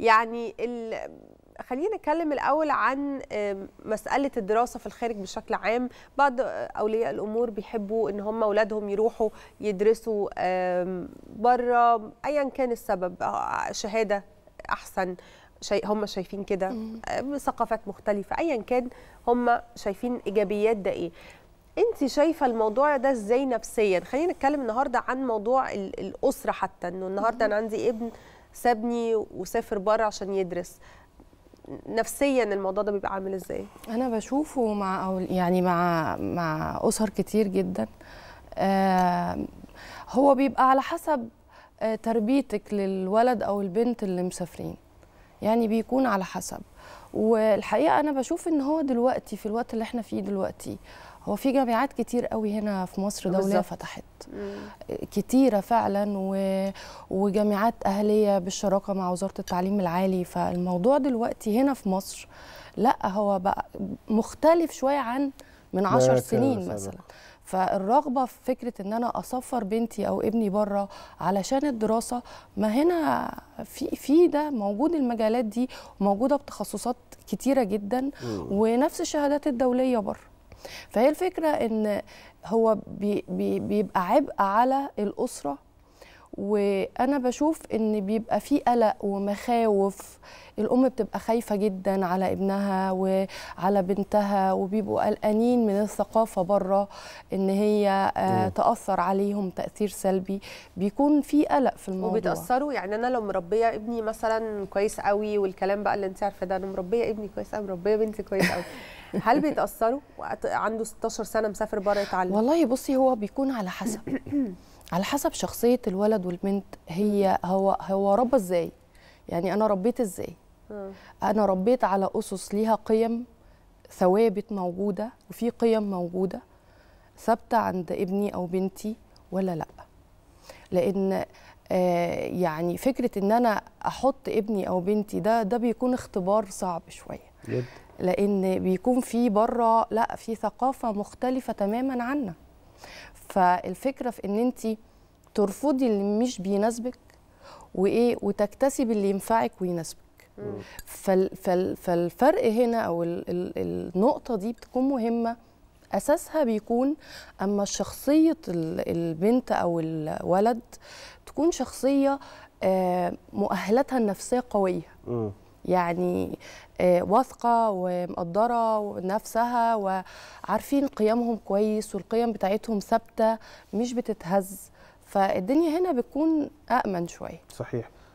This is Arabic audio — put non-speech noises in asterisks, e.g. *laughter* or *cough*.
يعني ال... خلينا نتكلم الاول عن مساله الدراسه في الخارج بشكل عام بعض اولياء الامور بيحبوا ان هم اولادهم يروحوا يدرسوا بره ايا كان السبب آه، شهاده احسن شيء هم شايفين كده آه، ثقافات مختلفه ايا كان هم شايفين ايجابيات ده ايه انت شايفه الموضوع ده ازاي نفسيا خلينا نتكلم النهارده عن موضوع الاسره حتى انه النهارده انا عندي ابن سابني وسافر بره عشان يدرس نفسيا الموضوع ده بيبقى عامل ازاي انا بشوفه مع أو يعني مع مع اسر كتير جدا آه، هو بيبقى على حسب آه، تربيتك للولد او البنت اللي مسافرين يعني بيكون على حسب والحقيقه انا بشوف ان هو دلوقتي في الوقت اللي احنا فيه دلوقتي هو في جامعات كتير قوي هنا في مصر دوليه بالزبط. فتحت كتيره فعلا و... وجامعات اهليه بالشراكه مع وزاره التعليم العالي فالموضوع دلوقتي هنا في مصر لا هو بقى مختلف شويه عن من عشر سنين مثلا فالرغبه في فكره ان انا اسفر بنتي او ابني بره علشان الدراسه ما هنا في في ده موجود المجالات دي موجوده بتخصصات كتيره جدا ونفس الشهادات الدوليه بره فهي الفكره ان هو بي بي بيبقى عبء على الاسره وانا بشوف ان بيبقى في قلق ومخاوف الام بتبقى خايفه جدا على ابنها وعلى بنتها وبيبقوا قلقانين من الثقافه بره ان هي آه، تاثر عليهم تاثير سلبي بيكون في قلق في الموضوع وبتاثروا يعني انا لو مربيه ابني مثلا كويس قوي والكلام بقى اللي انت عارفه ده انا مربيه ابني كويس قوي مربيه بنتي كويس قوي *laughs* هل بيتاثروا عنده 16 سنه مسافر بره يتعلم والله بصي هو بيكون على حسب *clears throat* على حسب شخصيه الولد والبنت هي هو هو ربى ازاي يعني انا ربيت ازاي آه. انا ربيت على اسس ليها قيم ثوابت موجوده وفي قيم موجوده ثابته عند ابني او بنتي ولا لا لان آه، يعني فكره ان انا احط ابني او بنتي ده ده بيكون اختبار صعب شويه لان بيكون في بره لا في ثقافه مختلفه تماما عنا فالفكره في ان انت ترفضي اللي مش بيناسبك وايه وتكتسبي اللي ينفعك ويناسبك فال فال فالفرق هنا او ال ال النقطه دي بتكون مهمه اساسها بيكون اما شخصيه البنت او الولد تكون شخصيه آه، مؤهلاتها النفسيه قويه يعني آه، واثقه ومقدره نفسها وعارفين قيمهم كويس والقيم بتاعتهم ثابته مش بتتهز فالدنيا هنا بتكون أأمن شويه صحيح